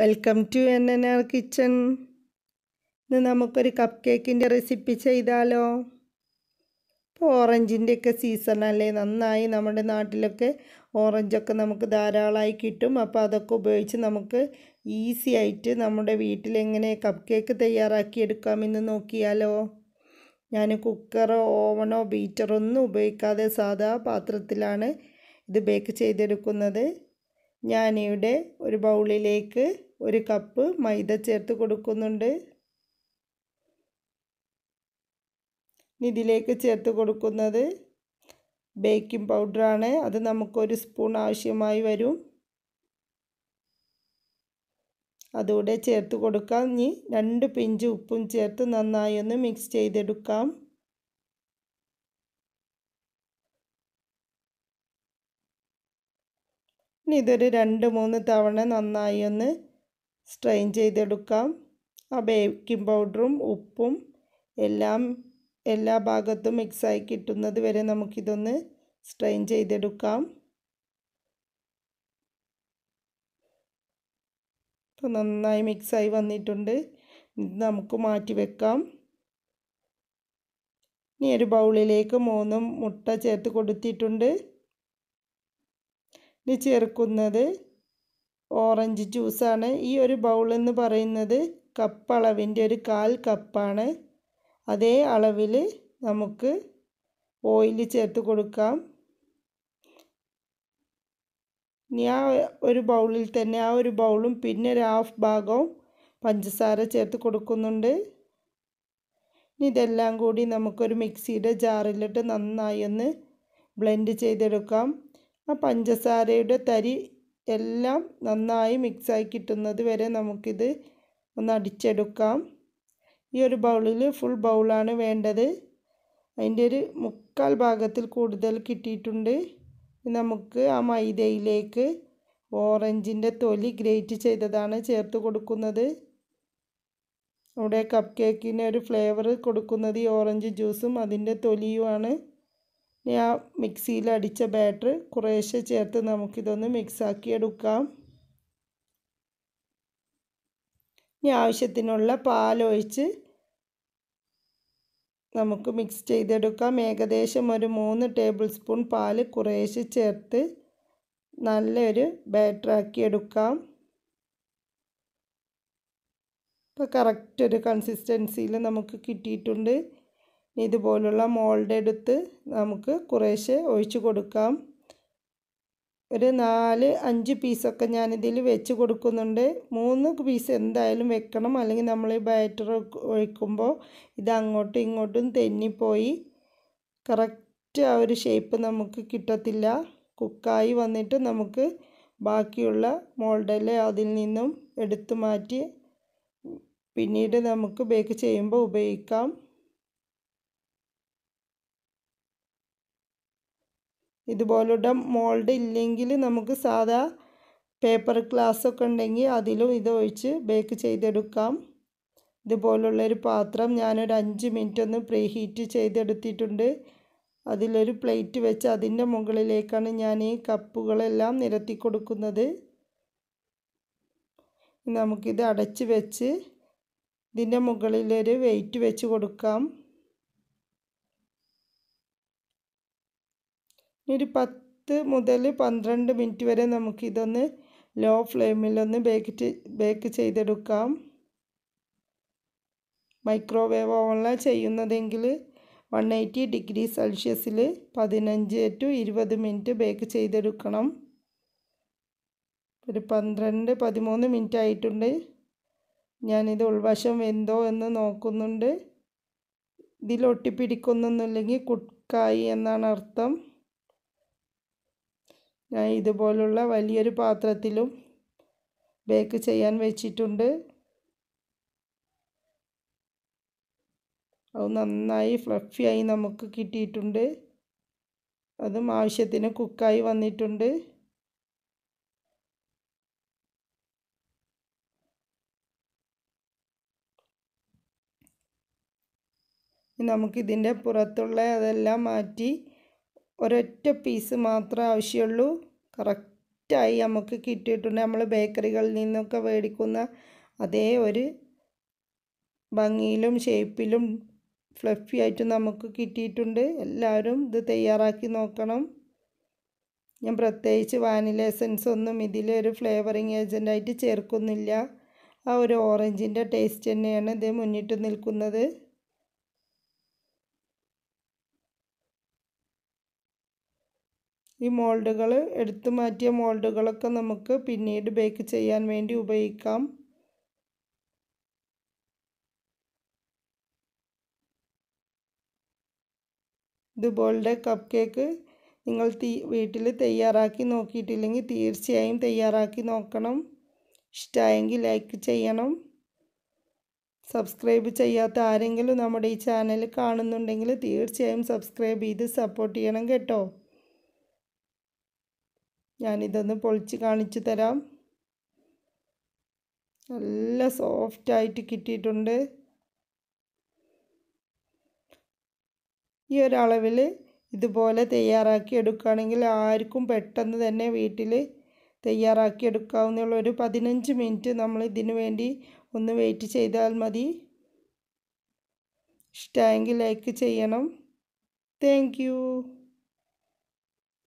welcome to N N R kitchen ഇന്ന് നമുക്കൊരു cup കേക്കിൻ്റെ റെസിപ്പി ചെയ്താലോ ഇപ്പോൾ ഓറഞ്ചിൻ്റെയൊക്കെ സീസണല്ലേ നന്നായി നമ്മുടെ നാട്ടിലൊക്കെ ഓറഞ്ചൊക്കെ നമുക്ക് ധാരാളമായി കിട്ടും അപ്പോൾ അതൊക്കെ ഉപയോഗിച്ച് നമുക്ക് ഈസി ആയിട്ട് നമ്മുടെ വീട്ടിലെങ്ങനെ കപ്പ് കേക്ക് തയ്യാറാക്കിയെടുക്കാമെന്ന് നോക്കിയാലോ ഞാൻ കുക്കറോ ഓവനോ ബീറ്ററോ ഒന്നും ഉപയോഗിക്കാതെ സാധാ പാത്രത്തിലാണ് ഇത് ബേക്ക് ചെയ്തെടുക്കുന്നത് ഞാനിവിടെ ഒരു ബൗളിലേക്ക് ഒരു കപ്പ് മൈദ ചേർത്ത് കൊടുക്കുന്നുണ്ട് ഇതിലേക്ക് ചേർത്ത് കൊടുക്കുന്നത് ബേക്കിംഗ് പൗഡറാണ് അത് നമുക്കൊരു സ്പൂൺ ആവശ്യമായി വരും അതുകൂടെ ചേർത്ത് കൊടുക്കാം ഇനി രണ്ട് പിഞ്ച് ഉപ്പും ചേർത്ത് നന്നായി ഒന്ന് മിക്സ് ചെയ്തെടുക്കാം ഇനി ഇതൊരു രണ്ട് മൂന്ന് തവണ നന്നായി ഒന്ന് സ്ട്രെയിൻ ചെയ്തെടുക്കാം ആ ബേക്കിംഗ് പൗഡറും ഉപ്പും എല്ലാം എല്ലാ ഭാഗത്തും മിക്സായി കിട്ടുന്നത് വരെ നമുക്കിതൊന്ന് സ്ട്രെയിൻ ചെയ്തെടുക്കാം ഇപ്പോൾ നന്നായി മിക്സായി വന്നിട്ടുണ്ട് ഇത് നമുക്ക് മാറ്റി വെക്കാം ഇനി ഒരു ബൗളിലേക്ക് മൂന്നും മുട്ട ചേർത്ത് കൊടുത്തിട്ടുണ്ട് ചേർക്കുന്നത് ഓറഞ്ച് ജ്യൂസാണ് ഈ ഒരു ബൗൾ എന്ന് പറയുന്നത് കപ്പ് അളവിൻ്റെ ഒരു കാൽ കപ്പാണ് അതേ അളവിൽ നമുക്ക് ഓയിൽ ചേർത്ത് കൊടുക്കാം ഇനി ആ ഒരു ബൗളിൽ തന്നെ ആ ഒരു ബൗളും പിന്നെ ഒരു ഹാഫ് ഭാഗവും പഞ്ചസാര ചേർത്ത് കൊടുക്കുന്നുണ്ട് ഇനി ഇതെല്ലാം കൂടി നമുക്കൊരു മിക്സിയുടെ ജാറിലിട്ട് നന്നായി ഒന്ന് ബ്ലെൻഡ് ചെയ്തെടുക്കാം ആ പഞ്ചസാരയുടെ തരി എല്ലാം നന്നായി മിക്സായി കിട്ടുന്നത് വരെ നമുക്കിത് ഒന്ന് അടിച്ചെടുക്കാം ഈ ഒരു ബൗളിൽ ഫുൾ ബൗളാണ് വേണ്ടത് അതിൻ്റെ ഒരു മുക്കാൽ ഭാഗത്തിൽ കൂടുതൽ കിട്ടിയിട്ടുണ്ട് നമുക്ക് ആ മൈദയിലേക്ക് ഓറഞ്ചിൻ്റെ തൊലി ഗ്രേറ്റ് ചെയ്തതാണ് ചേർത്ത് കൊടുക്കുന്നത് നമ്മുടെ കപ്പ് കേക്കിന് ഒരു ഫ്ലേവർ കൊടുക്കുന്നത് ഈ ഓറഞ്ച് ജ്യൂസും അതിൻ്റെ തൊലിയുമാണ് ആ മിക്സിയിൽ അടിച്ച ബാറ്റർ കുറേശ്ശെ ചേർത്ത് നമുക്കിതൊന്ന് മിക്സാക്കി എടുക്കാം ഇനി ആവശ്യത്തിനുള്ള പാലൊഴിച്ച് നമുക്ക് മിക്സ് ചെയ്തെടുക്കാം ഏകദേശം ഒരു മൂന്ന് ടേബിൾ സ്പൂൺ പാല് കുറേശ്ശെ ചേർത്ത് നല്ലൊരു ബാറ്ററാക്കി എടുക്കാം ഇപ്പോൾ കറക്റ്റ് ഒരു കൺസിസ്റ്റൻസിയിൽ നമുക്ക് കിട്ടിയിട്ടുണ്ട് ഇതുപോലുള്ള മോൾഡ് എടുത്ത് നമുക്ക് കുറേശ്ശെ ഒഴിച്ചു കൊടുക്കാം ഒരു നാല് അഞ്ച് പീസൊക്കെ ഞാനിതിൽ വെച്ച് കൊടുക്കുന്നുണ്ട് മൂന്ന് പീസ് എന്തായാലും വെക്കണം അല്ലെങ്കിൽ നമ്മൾ ഈ ബാറ്റർ ഒഴിക്കുമ്പോൾ ഇത് അങ്ങോട്ടും ഇങ്ങോട്ടും തെന്നിപ്പോയി കറക്റ്റ് ആ ഒരു ഷേപ്പ് നമുക്ക് കിട്ടത്തില്ല കുക്കായി വന്നിട്ട് നമുക്ക് ബാക്കിയുള്ള മോൾഡിൽ അതിൽ നിന്നും എടുത്തു മാറ്റി പിന്നീട് നമുക്ക് ബേക്ക് ചെയ്യുമ്പോൾ ഉപയോഗിക്കാം ഇതുപോലുള്ള മോൾഡ് ഇല്ലെങ്കിൽ നമുക്ക് സാധാ പേപ്പർ ഗ്ലാസ്സൊക്കെ ഉണ്ടെങ്കിൽ അതിലും ഇത് ഒഴിച്ച് ബേക്ക് ചെയ്തെടുക്കാം ഇതുപോലുള്ളൊരു പാത്രം ഞാനൊരു അഞ്ച് മിനിറ്റ് ഒന്ന് പ്രീ ഹീറ്റ് ചെയ്തെടുത്തിട്ടുണ്ട് അതിലൊരു പ്ലേറ്റ് വെച്ച് അതിൻ്റെ മുകളിലേക്കാണ് ഞാൻ ഈ കപ്പുകളെല്ലാം നിരത്തി കൊടുക്കുന്നത് നമുക്കിത് അടച്ച് വെച്ച് ഇതിൻ്റെ മുകളിലൊരു വെയിറ്റ് വെച്ച് കൊടുക്കാം ഒരു പത്ത് മുതൽ പന്ത്രണ്ട് മിനിറ്റ് വരെ നമുക്കിതൊന്ന് ലോ ഫ്ലെയിമിലൊന്ന് ബേക്ക് ബേക്ക് ചെയ്തെടുക്കാം മൈക്രോവേവ് ഓവനിലാണ് ചെയ്യുന്നതെങ്കിൽ വൺ എയ്റ്റി ഡിഗ്രി സെൽഷ്യസിൽ പതിനഞ്ച് ടു ഇരുപത് മിനിറ്റ് ബേക്ക് ചെയ്തെടുക്കണം ഒരു പന്ത്രണ്ട് പതിമൂന്ന് മിനിറ്റ് ആയിട്ടുണ്ട് ഞാനിത് ഉൾവശം വെന്തോ എന്ന് നോക്കുന്നുണ്ട് ഇതിൽ ഒട്ടിപ്പിടിക്കുന്നൊന്നുമില്ലെങ്കിൽ കുക്കായി എന്നാണ് അർത്ഥം ഞാൻ ഇതുപോലുള്ള വലിയൊരു പാത്രത്തിലും ബേക്ക് ചെയ്യാൻ വെച്ചിട്ടുണ്ട് അത് നന്നായി ഫ്ലഫിയായി നമുക്ക് കിട്ടിയിട്ടുണ്ട് അതും ആവശ്യത്തിന് കുക്കായി വന്നിട്ടുണ്ട് നമുക്കിതിൻ്റെ പുറത്തുള്ള അതെല്ലാം മാറ്റി ഒരൊറ്റ പീസ് മാത്രമേ ആവശ്യമുള്ളൂ കറക്റ്റായി നമുക്ക് കിട്ടിയിട്ടുണ്ട് നമ്മൾ ബേക്കറികളിൽ നിന്നൊക്കെ മേടിക്കുന്ന അതേ ഒരു ഭംഗിയിലും ഷേപ്പിലും ഫ്ലഫി ആയിട്ട് നമുക്ക് കിട്ടിയിട്ടുണ്ട് എല്ലാവരും ഇത് തയ്യാറാക്കി നോക്കണം ഞാൻ പ്രത്യേകിച്ച് വാനില എസൻസ് ഒന്നും ഇതിൽ ഒരു ഫ്ലേവറിങ് ഏജൻ്റായിട്ട് ചേർക്കുന്നില്ല ആ ഒരു ഓറഞ്ചിൻ്റെ ടേസ്റ്റ് തന്നെയാണ് ഇത് മുന്നിട്ട് നിൽക്കുന്നത് ഈ മോൾഡുകൾ എടുത്തു മാറ്റിയ മോൾഡുകളൊക്കെ നമുക്ക് പിന്നീട് ബേക്ക് ചെയ്യാൻ വേണ്ടി ഉപയോഗിക്കാം ഇതുപോലെ കപ്പ് കേക്ക് നിങ്ങൾ തീ വീട്ടിൽ തയ്യാറാക്കി നോക്കിയിട്ടില്ലെങ്കിൽ തീർച്ചയായും തയ്യാറാക്കി നോക്കണം ഇഷ്ടമായെങ്കിൽ ലൈക്ക് ചെയ്യണം സബ്സ്ക്രൈബ് ചെയ്യാത്ത ആരെങ്കിലും നമ്മുടെ ഈ ചാനൽ കാണുന്നുണ്ടെങ്കിൽ തീർച്ചയായും സബ്സ്ക്രൈബ് ചെയ്ത് സപ്പോർട്ട് ചെയ്യണം കേട്ടോ ഞാനിതൊന്ന് പൊളിച്ച് കാണിച്ചു തരാം നല്ല സോഫ്റ്റായിട്ട് കിട്ടിയിട്ടുണ്ട് ഈ ഒരളവിൽ ഇതുപോലെ തയ്യാറാക്കി എടുക്കുകയാണെങ്കിൽ ആർക്കും പെട്ടെന്ന് തന്നെ വീട്ടിൽ തയ്യാറാക്കി എടുക്കാവുന്ന ഒരു പതിനഞ്ച് മിനിറ്റ് നമ്മൾ ഇതിന് വേണ്ടി ഒന്ന് വെയിറ്റ് ചെയ്താൽ മതി ഇഷ്ടമെങ്കിൽ ലൈക്ക് ചെയ്യണം താങ്ക്